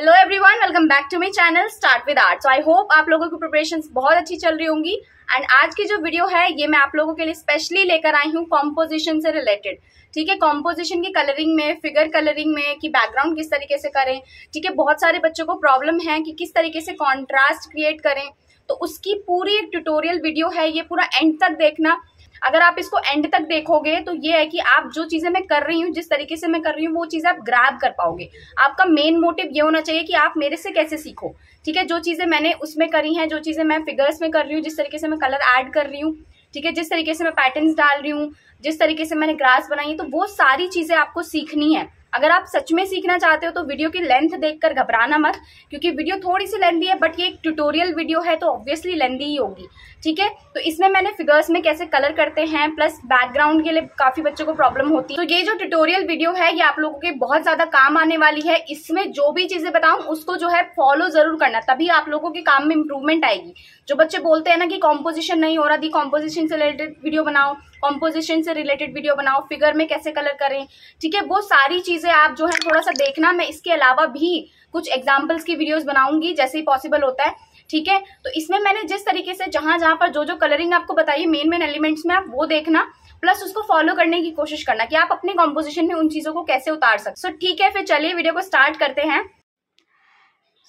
hello everyone welcome back to my channel start with art so I hope आप लोगों की preparation बहुत अच्छी चल रही होंगी एंड आज की जो वीडियो है ये मैं आप लोगों के लिए स्पेशली लेकर आई हूँ कॉम्पोजिशन से रिलेटेड ठीक है कॉम्पोजिशन की कलरिंग में फिगर कलरिंग में कि बैकग्राउंड किस तरीके से करें ठीक है बहुत सारे बच्चों को प्रॉब्लम है कि किस तरीके से कॉन्ट्रास्ट क्रिएट करें तो उसकी पूरी एक ट्यूटोरियल वीडियो है ये पूरा एंड तक देखना अगर आप इसको एंड तक देखोगे तो ये है कि आप जो चीज़ें मैं कर रही हूँ जिस तरीके से मैं कर रही हूँ वो चीज़ आप ग्रैब कर पाओगे आपका मेन मोटिव ये होना चाहिए कि आप मेरे से कैसे सीखो ठीक है जो चीज़ें मैंने उसमें करी हैं जो चीज़ें मैं फिगर्स में कर रही हूँ जिस तरीके से मैं कलर ऐड कर रही हूँ ठीक है जिस तरीके से मैं पैटर्न्स डाल रही हूँ जिस तरीके से मैंने ग्रास बनाई है तो वो सारी चीज़ें आपको सीखनी है अगर आप सच में सीखना चाहते हो तो वीडियो की लेंथ देखकर घबराना मत क्योंकि वीडियो थोड़ी सी लेंदी है बट ये एक ट्यूटोरियल वीडियो है तो ऑब्वियसली लेंदी ही होगी ठीक है तो इसमें मैंने फिगर्स में कैसे कलर करते हैं प्लस बैकग्राउंड के लिए काफ़ी बच्चों को प्रॉब्लम होती है तो ये जो ट्यूटोरियल वीडियो है ये आप लोगों के बहुत ज़्यादा काम आने वाली है इसमें जो भी चीज़ें बताऊँ उसको जो है फॉलो ज़रूर करना तभी आप लोगों के काम में इंप्रूवमेंट आएगी जो बच्चे बोलते हैं ना कि कॉम्पोजिशन नहीं हो रहा दी कॉम्पोजिशन से रिलेटेड वीडियो बनाओ कॉम्पोजिशन से रिलेटेड वीडियो बनाओ फिगर में कैसे कलर करें ठीक है वो सारी चीज़ें आप जो है थोड़ा सा देखना मैं इसके अलावा भी कुछ एग्जाम्पल्स की वीडियोज़ बनाऊंगी जैसे ही पॉसिबल होता है ठीक है तो इसमें मैंने जिस तरीके से जहां जहां पर जो जो कलरिंग आपको बताइए मेन मेन एलिमेंट्स में आप वो देखना प्लस उसको फॉलो करने की कोशिश करना कि आप अपने कॉम्पोजिशन में उन चीज़ों को कैसे उतार सकते सो so, ठीक है फिर चलिए वीडियो को स्टार्ट करते हैं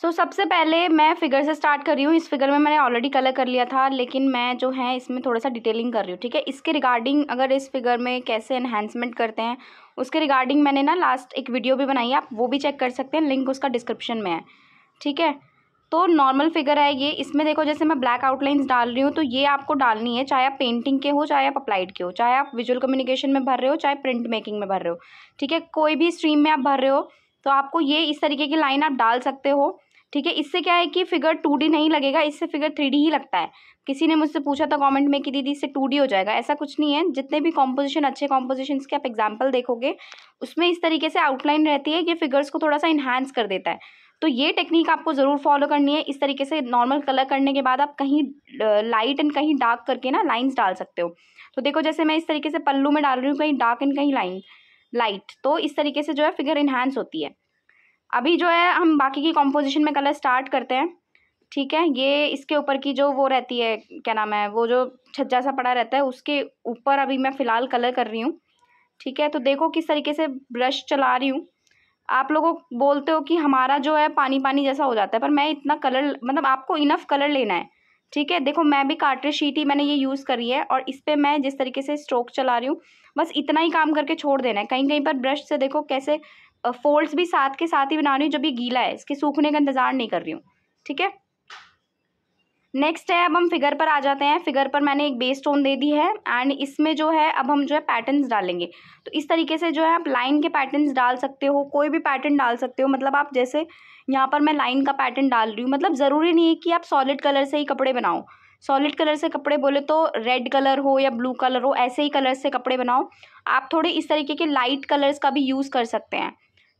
सो so, सबसे पहले मैं फिगर से स्टार्ट कर रही हूँ इस फिगर में मैंने ऑलरेडी कलर कर लिया था लेकिन मैं जो है इसमें थोड़ा सा डिटेलिंग कर रही हूँ ठीक है इसके रिगार्डिंग अगर इस फिगर में कैसे एनहेंसमेंट करते हैं उसके रिगार्डिंग मैंने ना लास्ट एक वीडियो भी बनाई है आप वो भी चेक कर सकते हैं लिंक उसका डिस्क्रिप्शन में है ठीक है तो नॉर्मल फिगर है ये इसमें देखो जैसे मैं ब्लैक आउटलाइंस डाल रही हूँ तो ये आपको डालनी है चाहे आप पेंटिंग के हो चाहे आप अप्लाइड के हो चाहे आप विजुअल कम्युनिकेशन में भर रहे हो चाहे प्रिंट मेकिंग में भर रहे हो ठीक है कोई भी स्ट्रीम में आप भर रहे हो तो आपको ये इस तरीके की लाइन आप डाल सकते हो ठीक है इससे क्या है कि फिगर टू नहीं लगेगा इससे फिगर थ्री ही लगता है किसी ने मुझसे पूछा था कमेंट में कि दीदी इससे टू हो जाएगा ऐसा कुछ नहीं है जितने भी कॉम्पोजिशन अच्छे कॉम्पोजिशन के आप एग्जाम्पल देखोगे उसमें इस तरीके से आउटलाइन रहती है ये फिगर्स को थोड़ा सा इन्हांस कर देता है तो ये टेक्निक आपको ज़रूर फॉलो करनी है इस तरीके से नॉर्मल कलर करने के बाद आप कहीं लाइट एंड कहीं डार्क करके ना लाइंस डाल सकते हो तो देखो जैसे मैं इस तरीके से पल्लू में डाल रही हूँ कहीं डार्क एंड कहीं लाइन लाइट तो इस तरीके से जो है फिगर इन्हांस होती है अभी जो है हम बाकी की कॉम्पोजिशन में कलर स्टार्ट करते हैं ठीक है ये इसके ऊपर की जो वो रहती है क्या नाम है वो जो छज्जा सा पड़ा रहता है उसके ऊपर अभी मैं फ़िलहाल कलर कर रही हूँ ठीक है तो देखो किस तरीके से ब्रश चला रही हूँ आप लोगों बोलते हो कि हमारा जो है पानी पानी जैसा हो जाता है पर मैं इतना कलर मतलब आपको इनफ कलर लेना है ठीक है देखो मैं भी काटरे शीट ही मैंने ये यूज़ करी है और इस पर मैं जिस तरीके से स्ट्रोक चला रही हूँ बस इतना ही काम करके छोड़ देना है कहीं कहीं पर ब्रश से देखो कैसे फोल्ड्स भी साथ के साथ ही बना रही हूँ जब ये गीला है इसके सूखने का इंतज़ार नहीं कर रही हूँ ठीक है नेक्स्ट है अब हम फिगर पर आ जाते हैं फिगर पर मैंने एक बेस स्टोन दे दी है एंड इसमें जो है अब हम जो है पैटर्न्स डालेंगे तो इस तरीके से जो है आप लाइन के पैटर्न्स डाल सकते हो कोई भी पैटर्न डाल सकते हो मतलब आप जैसे यहाँ पर मैं लाइन का पैटर्न डाल रही हूँ मतलब ज़रूरी नहीं है कि आप सॉलिड कलर से ही कपड़े बनाओ सॉलिड कलर से कपड़े बोले तो रेड कलर हो या ब्लू कलर हो ऐसे ही कलर से कपड़े बनाओ आप थोड़े इस तरीके के लाइट कलर्स का भी यूज़ कर सकते हैं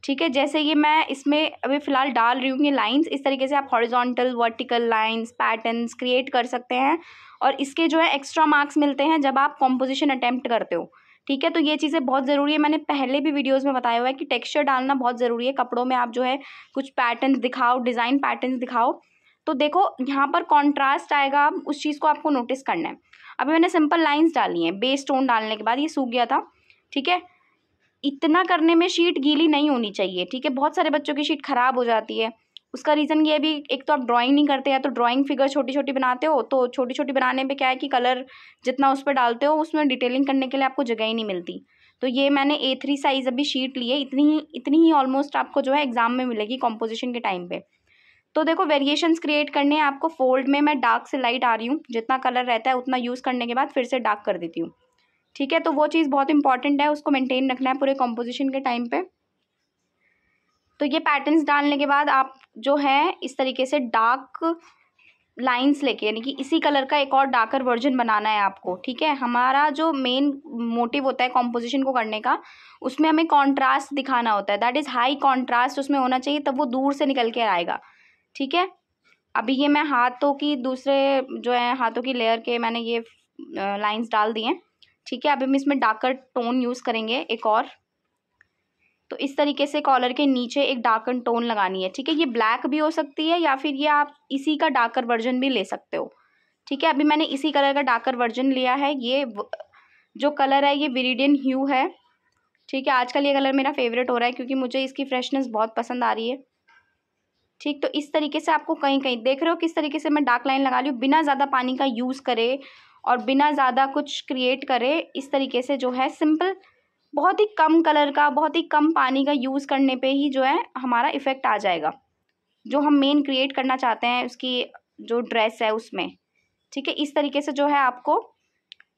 ठीक है जैसे ये मैं इसमें अभी फ़िलहाल डाल रही हूँ ये लाइंस इस तरीके से आप horizontal vertical lines patterns create कर सकते हैं और इसके जो है एक्स्ट्रा मार्क्स मिलते हैं जब आप कॉम्पोजिशन अटैम्प्ट करते हो ठीक है तो ये चीज़ें बहुत ज़रूरी है मैंने पहले भी वीडियोज़ में बताया हुआ है कि टेक्स्चर डालना बहुत ज़रूरी है कपड़ों में आप जो है कुछ पैटर्न दिखाओ डिज़ाइन पैटर्न दिखाओ तो देखो यहाँ पर कॉन्ट्रास्ट आएगा उस चीज़ को आपको नोटिस करना है अभी मैंने सिंपल लाइन्स डाली हैं बेस स्टोन डालने के बाद ये सूख गया था ठीक है इतना करने में शीट गीली नहीं होनी चाहिए ठीक है बहुत सारे बच्चों की शीट ख़राब हो जाती है उसका रीज़न ये भी एक तो आप ड्राइंग नहीं करते या तो ड्राइंग फिगर छोटी छोटी बनाते हो तो छोटी छोटी बनाने पे क्या है कि कलर जितना उस पर डालते हो उसमें डिटेलिंग करने के लिए आपको जगह ही नहीं मिलती तो ये मैंने ए थ्री साइज़ अभी शीट ली है इतनी ही इतनी ही ऑलमोस्ट आपको जो है एग्ज़ाम में मिलेगी कॉम्पोजिशन के टाइम पे तो देखो वेरिएशन क्रिएट करने हैं आपको फोल्ड में मैं डार्क से लाइट आ रही हूँ जितना कलर रहता है उतना यूज़ करने के बाद फिर से डार्क कर देती हूँ ठीक है तो वो चीज़ बहुत इंपॉर्टेंट है उसको मेंटेन रखना है पूरे कॉम्पोजिशन के टाइम पे तो ये पैटर्न्स डालने के बाद आप जो है इस तरीके से डार्क लाइंस लेके यानी कि इसी कलर का एक और डार्कर वर्जन बनाना है आपको ठीक है हमारा जो मेन मोटिव होता है कॉम्पोजिशन को करने का उसमें हमें कॉन्ट्रास्ट दिखाना होता है दैट इज़ हाई कॉन्ट्रास्ट उसमें होना चाहिए तब वो दूर से निकल के आएगा ठीक है अभी ये मैं हाथों की दूसरे जो है हाथों की लेयर के मैंने ये लाइंस डाल दिए हैं ठीक है अब हम इसमें डार्कर टोन यूज़ करेंगे एक और तो इस तरीके से कॉलर के नीचे एक डार्कन टोन लगानी है ठीक है ये ब्लैक भी हो सकती है या फिर ये आप इसी का डार्कर वर्जन भी ले सकते हो ठीक है अभी मैंने इसी कलर का डार्कर वर्जन लिया है ये जो कलर है ये विरीडियन ह्यू है ठीक है आजकल ये कलर मेरा फेवरेट हो रहा है क्योंकि मुझे इसकी फ्रेशनेस बहुत पसंद आ रही है ठीक तो इस तरीके से आपको कहीं कहीं देख रहे हो किस तरीके से मैं डार्क लाइन लगा ली हूँ बिना ज़्यादा पानी का यूज़ करे और बिना ज़्यादा कुछ क्रिएट करे इस तरीके से जो है सिंपल बहुत ही कम कलर का बहुत ही कम पानी का यूज़ करने पे ही जो है हमारा इफ़ेक्ट आ जाएगा जो हम मेन क्रिएट करना चाहते हैं उसकी जो ड्रेस है उसमें ठीक है इस तरीके से जो है आपको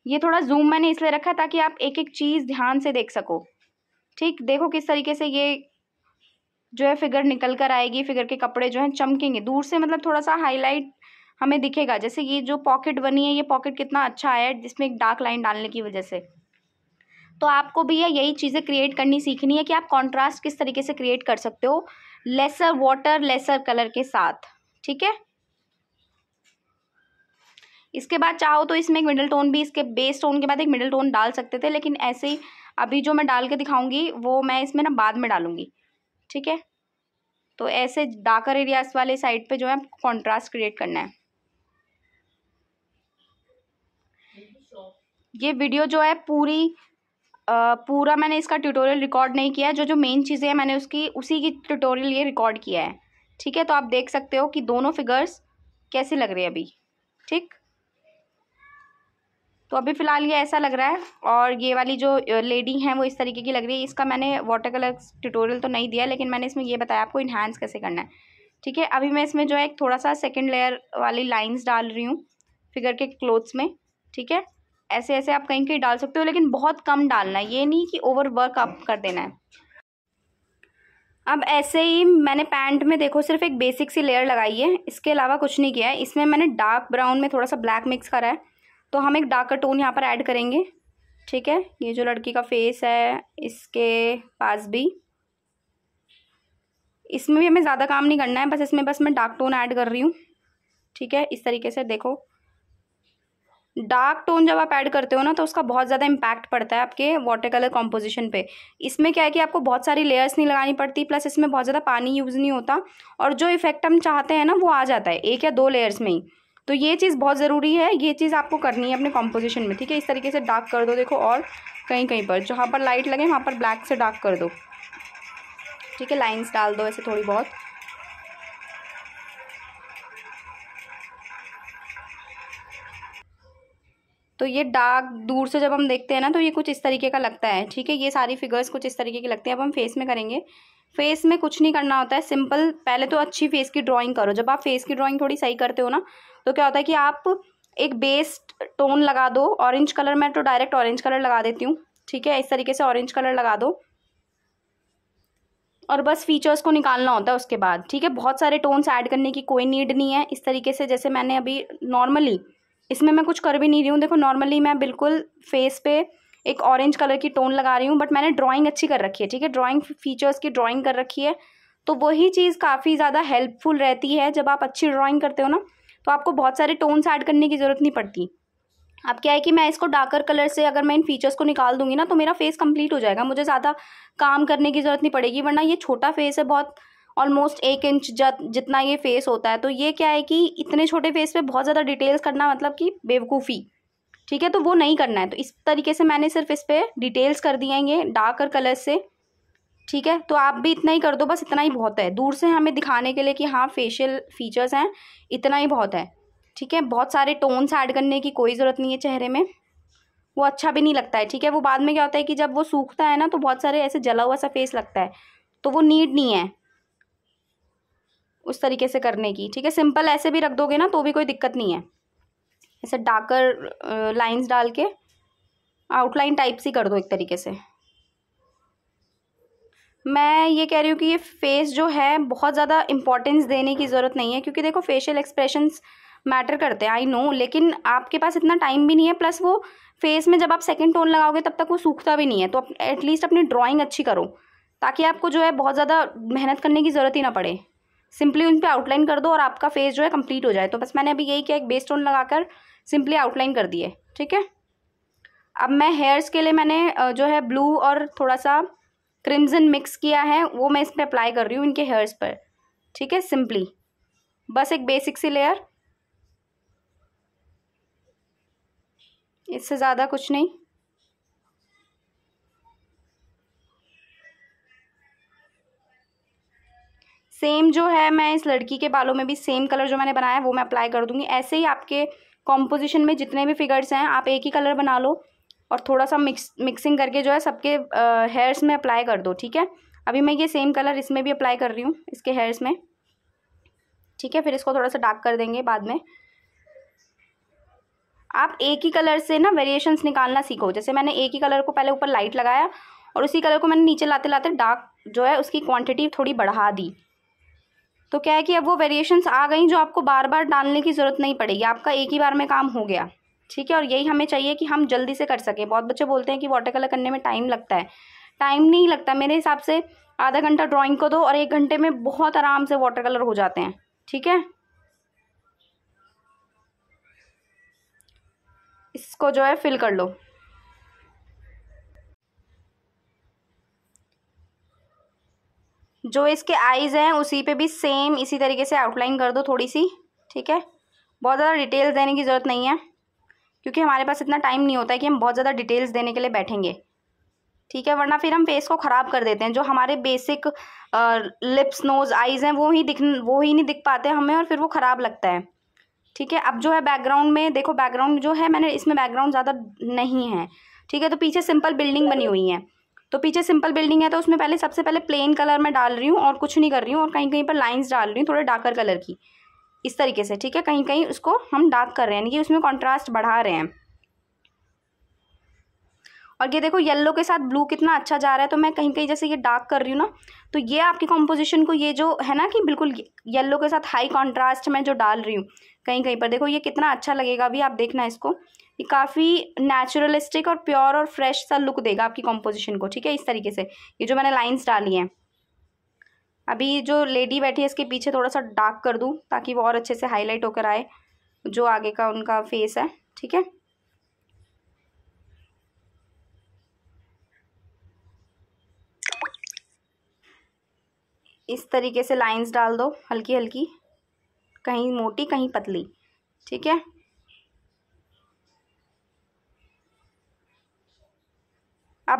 ये थोड़ा जूम मैंने इसलिए रखा ताकि आप एक एक चीज़ ध्यान से देख सको ठीक देखो किस तरीके से ये जो है फिगर निकल कर आएगी फिगर के कपड़े जो हैं चमकेंगे दूर से मतलब थोड़ा सा हाईलाइट हमें दिखेगा जैसे ये जो पॉकेट बनी है ये पॉकेट कितना अच्छा आया है जिसमें एक डार्क लाइन डालने की वजह से तो आपको भी यही चीज़ें क्रिएट करनी सीखनी है कि आप कॉन्ट्रास्ट किस तरीके से क्रिएट कर सकते हो लेसर वाटर लेसर कलर के साथ ठीक है इसके बाद चाहो तो इसमें एक मिडल टोन भी इसके बेस टोन के बाद एक मिडिल टोन डाल सकते थे लेकिन ऐसे ही अभी जो मैं डाल के दिखाऊंगी वो मैं इसमें ना बाद में डालूंगी ठीक है तो ऐसे डार्कर एरियाज वाले साइड पे जो है कॉन्ट्रास्ट क्रिएट करना है ये वीडियो जो है पूरी आ, पूरा मैंने इसका ट्यूटोरियल रिकॉर्ड नहीं किया है जो जो मेन चीज़ें हैं मैंने उसकी उसी की ट्यूटोरियल ये रिकॉर्ड किया है ठीक है तो आप देख सकते हो कि दोनों फिगर्स कैसे लग रहे हैं अभी ठीक तो अभी फ़िलहाल ये ऐसा लग रहा है और ये वाली जो लेडी हैं वो इस तरीके की लग रही है इसका मैंने वाटर कलर ट्यूटोरियल तो नहीं दिया लेकिन मैंने इसमें ये बताया आपको इन्हांस कैसे करना है ठीक है अभी मैं इसमें जो है एक थोड़ा सा सेकेंड लेयर वाली लाइन्स डाल रही हूँ फिगर के क्लोथ्स में ठीक है ऐसे ऐसे आप कहीं कहीं डाल सकते हो लेकिन बहुत कम डालना है ये नहीं कि ओवर वर्क आप कर देना है अब ऐसे ही मैंने पैंट में देखो सिर्फ एक बेसिक सी लेयर लगाई है इसके अलावा कुछ नहीं किया है इसमें मैंने डार्क ब्राउन में थोड़ा सा ब्लैक मिक्स करा है तो हम एक डार्कर टोन यहाँ पर ऐड करेंगे ठीक है ये जो लड़की का फेस है इसके पास भी इसमें भी हमें ज़्यादा काम नहीं करना है बस इसमें बस मैं डार्क टोन ऐड कर रही हूँ ठीक है इस तरीके से देखो डार्क टोन जब आप ऐड करते हो ना तो उसका बहुत ज़्यादा इम्पैक्ट पड़ता है आपके वाटर कलर कॉम्पोजिशन पे इसमें क्या है कि आपको बहुत सारी लेयर्स नहीं लगानी पड़ती प्लस इसमें बहुत ज़्यादा पानी यूज़ नहीं होता और जो इफेक्ट हम चाहते हैं ना वो आ जाता है एक या दो लेयर्स में ही तो ये चीज़ बहुत ज़रूरी है ये चीज़ आपको करनी है अपने कॉम्पोजिशन में ठीक है इस तरीके से डार्क कर दो देखो और कहीं कहीं पर जहाँ पर लाइट लगे वहाँ पर ब्लैक से डार्क कर दो ठीक है लाइन्स डाल दो ऐसे थोड़ी बहुत तो ये डार्क दूर से जब हम देखते हैं ना तो ये कुछ इस तरीके का लगता है ठीक है ये सारी फिगर्स कुछ इस तरीके की लगती है अब हम फेस में करेंगे फेस में कुछ नहीं करना होता है सिंपल पहले तो अच्छी फेस की ड्राइंग करो जब आप फेस की ड्राइंग थोड़ी सही करते हो ना तो क्या होता है कि आप एक बेस टोन लगा दो ऑरेंज कलर मैं तो डायरेक्ट ऑरेंज कलर लगा देती हूँ ठीक है इस तरीके से ऑरेंज कलर लगा दो और बस फीचर्स को निकालना होता है उसके बाद ठीक है बहुत सारे टोन्स ऐड करने की कोई नीड नहीं है इस तरीके से जैसे मैंने अभी नॉर्मली इसमें मैं कुछ कर भी नहीं रही हूँ देखो नॉर्मली मैं बिल्कुल फेस पे एक ऑरेंज कलर की टोन लगा रही हूँ बट मैंने ड्राइंग अच्छी कर रखी है ठीक है ड्राइंग फीचर्स की ड्राइंग कर रखी है तो वही चीज़ काफ़ी ज़्यादा हेल्पफुल रहती है जब आप अच्छी ड्राइंग करते हो ना तो आपको बहुत सारे टोन्स ऐड करने की ज़रूरत नहीं पड़ती अब क्या है कि मैं इसको डार्कर कलर से अगर मैं इन फीचर्स को निकाल दूंगी ना तो मेरा फेस कंप्लीट हो जाएगा मुझे ज़्यादा काम करने की ज़रूरत नहीं पड़ेगी वरना ये छोटा फेस है बहुत ऑलमोस्ट एक इंच जितना ये फेस होता है तो ये क्या है कि इतने छोटे फेस पे बहुत ज़्यादा डिटेल्स करना मतलब कि बेवकूफ़ी ठीक है तो वो नहीं करना है तो इस तरीके से मैंने सिर्फ इस पर डिटेल्स कर दिए हैं ये डार्कर कलर से ठीक है तो आप भी इतना ही कर दो बस इतना ही बहुत है दूर से हमें दिखाने के लिए कि हाँ फेशियल फीचर्स हैं इतना ही बहुत है ठीक है बहुत सारे टोन्स ऐड करने की कोई ज़रूरत नहीं है चेहरे में वो अच्छा भी नहीं लगता है ठीक है वो बाद में क्या होता है कि जब वो सूखता है ना तो बहुत सारे ऐसे जला हुआ सा फेस लगता है तो वो नीड नहीं है उस तरीके से करने की ठीक है सिंपल ऐसे भी रख दोगे ना तो भी कोई दिक्कत नहीं है ऐसे डार्कर लाइंस डाल के आउटलाइन टाइप सी कर दो एक तरीके से मैं ये कह रही हूँ कि ये फेस जो है बहुत ज़्यादा इंपॉर्टेंस देने की ज़रूरत नहीं है क्योंकि देखो फेशियल एक्सप्रेशंस मैटर करते हैं आई नो लेकिन आपके पास इतना टाइम भी नहीं है प्लस वो फेस में जब आप सेकेंड टोन लगाओगे तब तक वो सूखता भी नहीं है तो एटलीस्ट अपनी ड्राॅइंग अच्छी करो ताकि आपको जो है बहुत ज़्यादा मेहनत करने की ज़रूरत ही ना पड़े सिंपली उन पर आउटलाइन कर दो और आपका फेस जो है कंप्लीट हो जाए तो बस मैंने अभी यही किया एक बेस टोन लगाकर सिंपली आउटलाइन कर दिए ठीक है अब मैं हेयर्स के लिए मैंने जो है ब्लू और थोड़ा सा क्रिमज़न मिक्स किया है वो मैं इस पर अप्लाई कर रही हूँ इनके हेयर्स पर ठीक है सिंपली बस एक बेसिक सी लेयर इससे ज़्यादा कुछ नहीं सेम जो है मैं इस लड़की के बालों में भी सेम कलर जो मैंने बनाया है वो मैं अप्लाई कर दूंगी ऐसे ही आपके कॉम्पोजिशन में जितने भी फिगर्स हैं आप एक ही कलर बना लो और थोड़ा सा मिक्स मिक्सिंग करके जो है सबके हेयर्स में अप्लाई कर दो ठीक है अभी मैं ये सेम कलर इसमें भी अप्लाई कर रही हूँ इसके हेयर्स में ठीक है फिर इसको थोड़ा सा डार्क कर देंगे बाद में आप एक ही कलर से ना वेरिएशंस निकालना सीखो जैसे मैंने एक ही कलर को पहले ऊपर लाइट लगाया और उसी कलर को मैंने नीचे लाते लाते डार्क जो है उसकी क्वांटिटी थोड़ी बढ़ा दी तो क्या है कि अब वो वेरिएशंस आ गई जो आपको बार बार डालने की ज़रूरत नहीं पड़ेगी आपका एक ही बार में काम हो गया ठीक है और यही हमें चाहिए कि हम जल्दी से कर सकें बहुत बच्चे बोलते हैं कि वाटर कलर करने में टाइम लगता है टाइम नहीं लगता मेरे हिसाब से आधा घंटा ड्राॅइंग को दो और एक घंटे में बहुत आराम से वाटर कलर हो जाते हैं ठीक है इसको जो है फिल कर लो जो इसके आईज़ हैं उसी पे भी सेम इसी तरीके से आउटलाइन कर दो थोड़ी सी ठीक है बहुत ज़्यादा डिटेल्स देने की ज़रूरत नहीं है क्योंकि हमारे पास इतना टाइम नहीं होता है कि हम बहुत ज़्यादा डिटेल्स देने के लिए बैठेंगे ठीक है वरना फिर हम फेस को ख़राब कर देते हैं जो हमारे बेसिक लिप्स नोज़ आइज़ हैं वो ही दिख वो ही नहीं दिख पाते हमें और फिर वो ख़राब लगता है ठीक है अब जो है बैकग्राउंड में देखो बैकग्राउंड जो है मैंने इसमें बैकग्राउंड ज़्यादा नहीं है ठीक है तो पीछे सिंपल बिल्डिंग बनी हुई है तो पीछे सिंपल बिल्डिंग है तो उसमें पहले सबसे पहले प्लेन कलर में डाल रही हूँ और कुछ नहीं कर रही हूँ और कहीं कहीं पर लाइन्स डाल रही हूँ थोड़े डार्कर कलर की इस तरीके से ठीक है कहीं कहीं उसको हम डार्क कर रहे हैं यानी कि उसमें कॉन्ट्रास्ट बढ़ा रहे हैं और ये देखो येलो के साथ ब्लू कितना अच्छा जा रहा है तो मैं कहीं कहीं जैसे ये डार्क कर रही हूँ ना तो ये आपकी कॉम्पोजिशन को ये जो है ना कि बिल्कुल येलो के साथ हाई कॉन्ट्रास्ट में जो डाल रही हूँ कहीं कहीं पर देखो ये कितना अच्छा लगेगा अभी आप देखना इसको ये काफ़ी नेचुरलिस्टिक और प्योर और फ्रेश सा लुक देगा आपकी कॉम्पोजिशन को ठीक है इस तरीके से ये जो मैंने लाइन्स डाली हैं अभी जो लेडी बैठी है इसके पीछे थोड़ा सा डार्क कर दूँ ताकि वो और अच्छे से हाईलाइट होकर आए जो आगे का उनका फेस है ठीक है इस तरीके से लाइंस डाल दो हल्की हल्की कहीं मोटी कहीं पतली ठीक है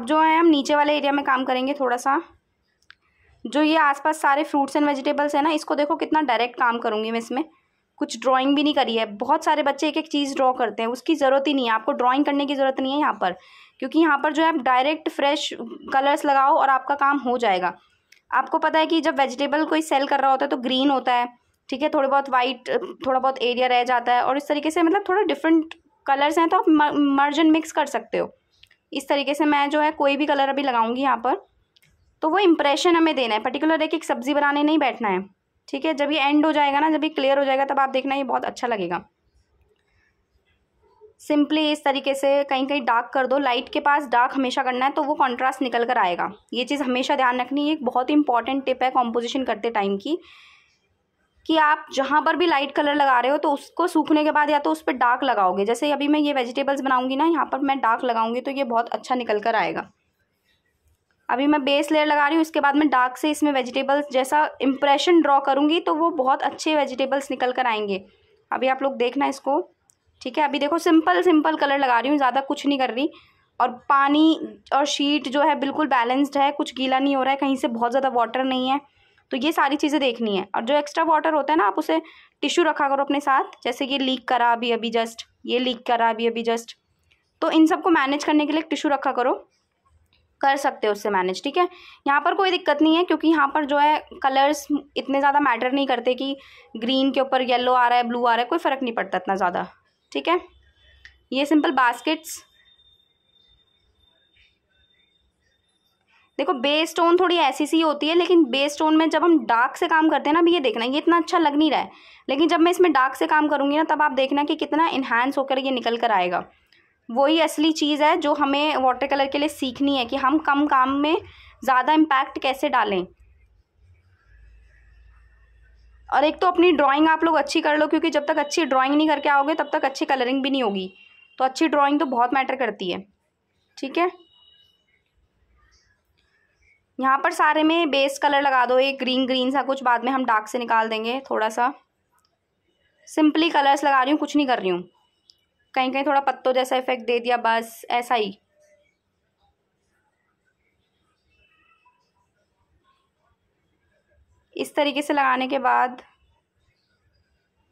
अब जो है हम नीचे वाले एरिया में काम करेंगे थोड़ा सा जो ये आसपास सारे फ्रूट्स एंड वेजिटेबल्स है ना इसको देखो कितना डायरेक्ट काम करूँगी मैं इसमें कुछ ड्राइंग भी नहीं करी है बहुत सारे बच्चे एक एक चीज़ ड्रॉ करते हैं उसकी ज़रूरत ही नहीं है आपको ड्राइंग करने की ज़रूरत नहीं है यहाँ पर क्योंकि यहाँ पर जो है आप डायरेक्ट फ्रेश कलर्स लगाओ और आपका काम हो जाएगा आपको पता है कि जब वेजिटेबल कोई सेल कर रहा होता है तो ग्रीन होता है ठीक है थोड़े बहुत वाइट थोड़ा बहुत एरिया रह जाता है और इस तरीके से मतलब थोड़ा डिफरेंट कलर्स हैं तो आप मर्जन मिक्स कर सकते हो इस तरीके से मैं जो है कोई भी कलर अभी लगाऊंगी यहाँ पर तो वो इम्प्रेशन हमें देना है पर्टिकुलर एक एक सब्ज़ी बनाने नहीं बैठना है ठीक है जब ये एंड हो जाएगा ना जब ये क्लियर हो जाएगा तब आप देखना ये बहुत अच्छा लगेगा सिंपली इस तरीके से कहीं कहीं डार्क कर दो लाइट के पास डार्क हमेशा करना है तो वो कॉन्ट्रास्ट निकल कर आएगा ये चीज़ हमेशा ध्यान रखनी है एक बहुत ही इंपॉर्टेंट टिप है कॉम्पोजिशन करते टाइम की कि आप जहाँ पर भी लाइट कलर लगा रहे हो तो उसको सूखने के बाद या तो उस पर डार्क लगाओगे जैसे अभी मैं ये वेजिटेबल्स बनाऊंगी ना यहाँ पर मैं डार्क लगाऊंगी तो ये बहुत अच्छा निकल कर आएगा अभी मैं बेस लेयर लगा रही हूँ इसके बाद मैं डार्क से इसमें वेजिटेबल्स जैसा इम्प्रेशन ड्रॉ करूँगी तो वो बहुत अच्छे वेजिटेबल्स निकल कर आएंगे अभी आप लोग देखना इसको ठीक है अभी देखो सिंपल सिंपल कलर लगा रही हूँ ज़्यादा कुछ नहीं कर रही और पानी और शीट जो है बिल्कुल बैलेंस्ड है कुछ गीला नहीं हो रहा है कहीं से बहुत ज़्यादा वाटर नहीं है तो ये सारी चीज़ें देखनी है और जो एक्स्ट्रा वाटर होता है ना आप उसे टिश्यू रखा करो अपने साथ जैसे ये लीक करा अभी अभी जस्ट ये लीक करा अभी अभी जस्ट तो इन सबको मैनेज करने के लिए टिश्यू रखा करो कर सकते हो उससे मैनेज ठीक है यहाँ पर कोई दिक्कत नहीं है क्योंकि यहाँ पर जो है कलर्स इतने ज़्यादा मैटर नहीं करते कि ग्रीन के ऊपर येलो आ रहा है ब्लू आ रहा है कोई फ़र्क नहीं पड़ता इतना ज़्यादा ठीक है ये सिंपल बास्केट्स देखो बेस स्टोन थोड़ी ऐसी सी होती है लेकिन बेस स्टोन में जब हम डार्क से काम करते हैं ना अभी ये देखना ये इतना अच्छा लग नहीं रहा है लेकिन जब मैं इसमें डार्क से काम करूँगी ना तब आप देखना कि कितना इन्हांस होकर ये निकल कर आएगा वही असली चीज़ है जो हमें वाटर कलर के लिए सीखनी है कि हम कम काम में ज़्यादा इम्पैक्ट कैसे डालें और एक तो अपनी ड्राइंग आप लोग अच्छी कर लो क्योंकि जब तक अच्छी ड्राइंग नहीं करके आओगे तब तक अच्छी कलरिंग भी नहीं होगी तो अच्छी ड्राइंग तो बहुत मैटर करती है ठीक है यहाँ पर सारे में बेस कलर लगा दो एक ग्रीन ग्रीन सा कुछ बाद में हम डार्क से निकाल देंगे थोड़ा सा सिंपली कलर्स लगा रही हूँ कुछ नहीं कर रही हूँ कहीं कहीं थोड़ा पत्तों जैसा इफेक्ट दे दिया बस ऐसा ही इस तरीके से लगाने के बाद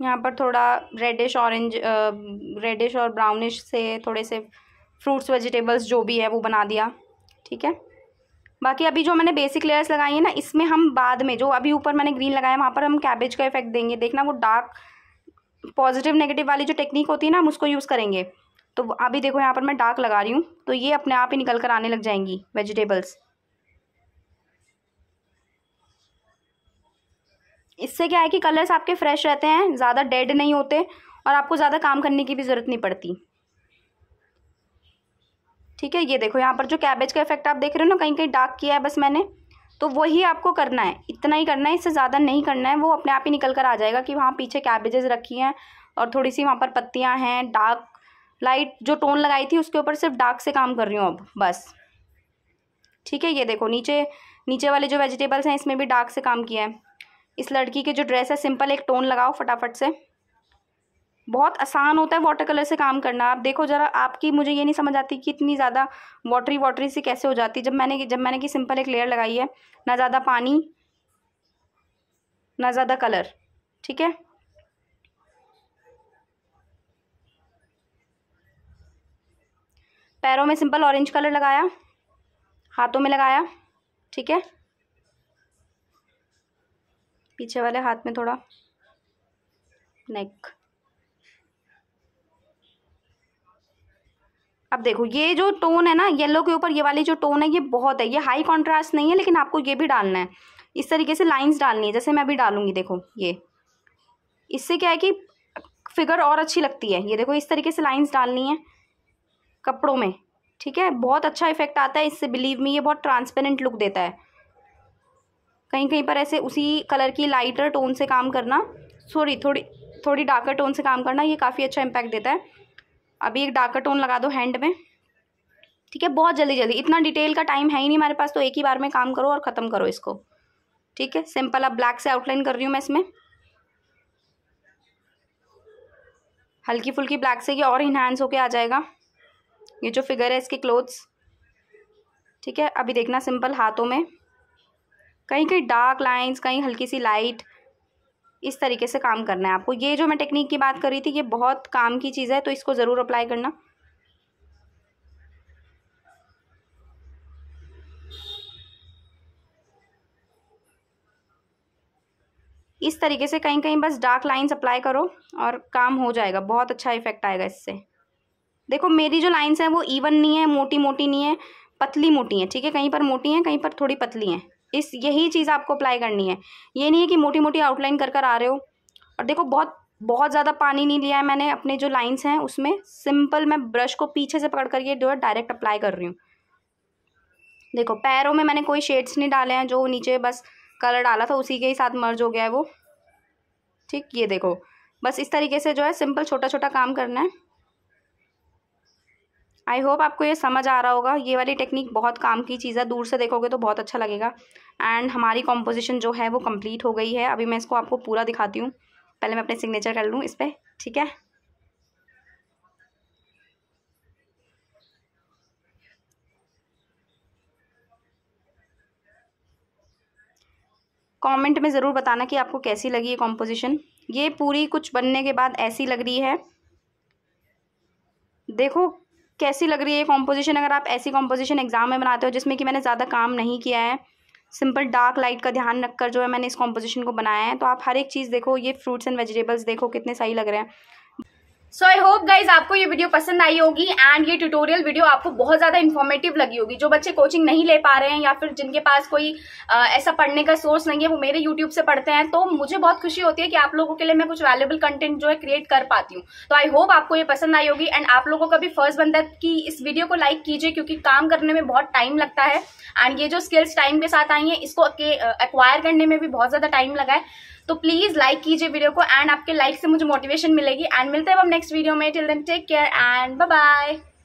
यहाँ पर थोड़ा रेडिश ऑरेंज रेडिश और ब्राउनिश से थोड़े से फ्रूट्स वेजिटेबल्स जो भी है वो बना दिया ठीक है बाकी अभी जो मैंने बेसिक लेयर्स लगाई है ना इसमें हम बाद में जो अभी ऊपर मैंने ग्रीन लगाया वहाँ पर हम कैबेज का इफेक्ट देंगे देखना वो डार्क पॉजिटिव नेगेटिव वाली जो टेक्निक होती है ना हम उसको यूज़ करेंगे तो अभी देखो यहाँ पर मैं डार्क लगा रही हूँ तो ये अपने आप ही निकल कर आने लग जाएंगी वेजिटेबल्स इससे क्या है कि कलर्स आपके फ्रेश रहते हैं ज़्यादा डेड नहीं होते और आपको ज़्यादा काम करने की भी ज़रूरत नहीं पड़ती ठीक है ये देखो यहाँ पर जो कैबेज का इफेक्ट आप देख रहे हो ना कहीं कहीं डार्क किया है बस मैंने तो वही आपको करना है इतना ही करना है इससे ज़्यादा नहीं करना है वो अपने आप ही निकल कर आ जाएगा कि वहाँ पीछे कैबेजेस रखी हैं और थोड़ी सी वहाँ पर पत्तियाँ हैं डार्क लाइट जो टोन लगाई थी उसके ऊपर सिर्फ डार्क से काम कर रही हूँ अब बस ठीक है ये देखो नीचे नीचे वाले जो वेजिटेबल्स हैं इसमें भी डार्क से काम किया है इस लड़की के जो ड्रेस है सिंपल एक टोन लगाओ फटाफट से बहुत आसान होता है वाटर कलर से काम करना आप देखो ज़रा आपकी मुझे ये नहीं समझ आती कि इतनी ज़्यादा वाटरी वाटरी से कैसे हो जाती जब मैंने जब मैंने कि सिंपल एक लेयर लगाई है ना ज़्यादा पानी ना ज़्यादा कलर ठीक है पैरों में सिंपल ऑरेंज कलर लगाया हाथों में लगाया ठीक है पीछे वाले हाथ में थोड़ा नेक अब देखो ये जो टोन है ना येलो के ऊपर ये वाली जो टोन है ये बहुत है ये हाई कॉन्ट्रास्ट नहीं है लेकिन आपको ये भी डालना है इस तरीके से लाइंस डालनी है जैसे मैं अभी डालूंगी देखो ये इससे क्या है कि फिगर और अच्छी लगती है ये देखो इस तरीके से लाइंस डालनी है कपड़ों में ठीक है बहुत अच्छा इफेक्ट आता है इससे बिलीव में ये बहुत ट्रांसपेरेंट लुक देता है कहीं कहीं पर ऐसे उसी कलर की लाइटर टोन से काम करना सॉरी थोड़ी थोड़ी डार्कर टोन से काम करना ये काफ़ी अच्छा इम्पैक्ट देता है अभी एक डार्कर टोन लगा दो हैंड में ठीक है बहुत जल्दी जल्दी इतना डिटेल का टाइम है ही नहीं हमारे पास तो एक ही बार में काम करो और ख़त्म करो इसको ठीक है सिंपल अब ब्लैक से आउटलाइन कर रही हूँ मैं इसमें हल्की फुल्की ब्लैक से ये और इन्हांस होके आ जाएगा ये जो फिगर है इसके क्लोथ्स ठीक है अभी देखना सिंपल हाथों में कहीं कहीं डार्क लाइंस कहीं हल्की सी लाइट इस तरीके से काम करना है आपको ये जो मैं टेक्निक की बात कर रही थी ये बहुत काम की चीज़ है तो इसको ज़रूर अप्लाई करना इस तरीके से कहीं कहीं बस डार्क लाइन्स अप्लाई करो और काम हो जाएगा बहुत अच्छा इफेक्ट आएगा इससे देखो मेरी जो लाइन्स हैं वो इवन नहीं है मोटी मोटी नहीं है पतली मोटी हैं ठीक है कहीं पर मोटी हैं कहीं पर थोड़ी पतली हैं इस यही चीज़ आपको अप्लाई करनी है ये नहीं है कि मोटी मोटी आउटलाइन कर कर आ रहे हो और देखो बहुत बहुत ज़्यादा पानी नहीं लिया है मैंने अपने जो लाइन्स हैं उसमें सिंपल मैं ब्रश को पीछे से पकड़ कर ये जो है डायरेक्ट अप्लाई कर रही हूँ देखो पैरों में मैंने कोई शेड्स नहीं डाले हैं जो नीचे बस कलर डाला था उसी के ही साथ मर्ज हो गया है वो ठीक ये देखो बस इस तरीके से जो है सिंपल छोटा छोटा काम करना है आई होप आपको ये समझ आ रहा होगा ये वाली टेक्निक बहुत काम की चीज़ है दूर से देखोगे तो बहुत अच्छा लगेगा एंड हमारी कॉम्पोजिशन जो है वो कम्प्लीट हो गई है अभी मैं इसको आपको पूरा दिखाती हूँ पहले मैं अपने सिग्नेचर कर लूँ इस पर ठीक है कमेंट में ज़रूर बताना कि आपको कैसी लगी ये कॉम्पोजिशन ये पूरी कुछ बनने के बाद ऐसी लग रही है देखो कैसी लग रही है कॉम्पोजिशन अगर आप ऐसी कॉम्पोजिशन एग्ज़ाम में बनाते हो जिसमें कि मैंने ज़्यादा काम नहीं किया है सिंपल डार्क लाइट का ध्यान रखकर जो है मैंने इस कॉम्पोजिशन को बनाया है तो आप हर एक चीज़ देखो ये फ्रूट्स एंड वेजिटेबल्स देखो कितने सही लग रहे हैं सो आई होप गाइज आपको ये वीडियो पसंद आई होगी एंड ये ट्यूटोरियल वीडियो आपको बहुत ज़्यादा इन्फॉर्मेटिव लगी होगी जो बच्चे कोचिंग नहीं ले पा रहे हैं या फिर जिनके पास कोई आ, ऐसा पढ़ने का सोर्स नहीं है वो मेरे यूट्यूब से पढ़ते हैं तो मुझे बहुत खुशी होती है कि आप लोगों के लिए मैं कुछ वैल्यूबल कंटेंट जो है क्रिएट कर पाती हूँ तो आई होप आपको ये पसंद आई होगी एंड आप लोगों का भी फर्स्ट बनता है कि इस वीडियो को लाइक कीजिए क्योंकि काम करने में बहुत टाइम लगता है एंड ये जो स्किल्स टाइम के साथ आई हैं इसको एक्वायर करने में भी बहुत ज़्यादा टाइम लगा है तो प्लीज़ लाइक कीजिए वीडियो को एंड आपके लाइक से मुझे मोटिवेशन मिलेगी एंड मिलते हैं हम नेक्स्ट वीडियो में till then take care and bye bye